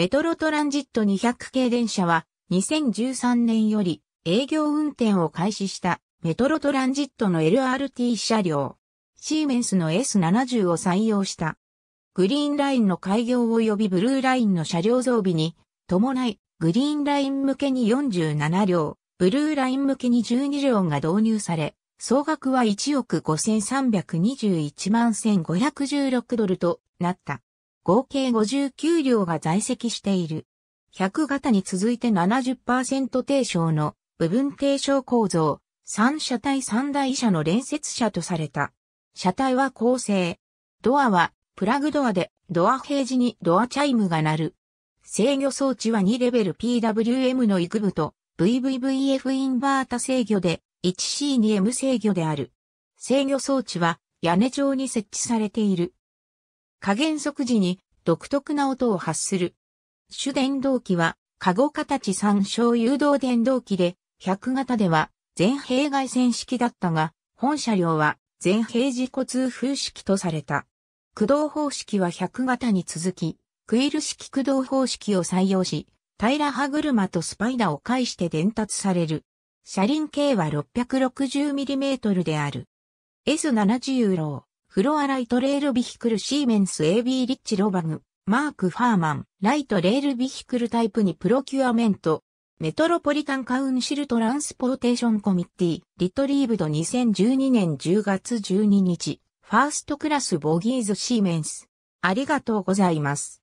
メトロトランジット200系電車は2013年より営業運転を開始したメトロトランジットの LRT 車両、シーメンスの S70 を採用した。グリーンラインの開業及びブルーラインの車両増備に伴い、グリーンライン向けに47両、ブルーライン向けに12両が導入され、総額は1億5321万1516ドルとなった。合計59両が在籍している。100型に続いて70%低床の部分低床構造、3車体3台車の連接車とされた。車体は構成。ドアはプラグドアでドア閉時にドアチャイムが鳴る。制御装置は2レベル PWM の育部と VVVF インバータ制御で 1C2M 制御である。制御装置は屋根上に設置されている。加減速時に独特な音を発する。主電動機は、カゴ形三小誘導電動機で、100型では全平外線式だったが、本車両は全平自己通風式とされた。駆動方式は100型に続き、クイル式駆動方式を採用し、平ら歯車とスパイダを介して伝達される。車輪径は 660mm である。S70 ロー。フロアライトレールビヒクルシーメンス AB リッチロバグ、マーク・ファーマン、ライトレールビヒクルタイプにプロキュアメント、メトロポリタンカウンシルトランスポーテーションコミッティ、リトリーブド2012年10月12日、ファーストクラスボギーズシーメンス。ありがとうございます。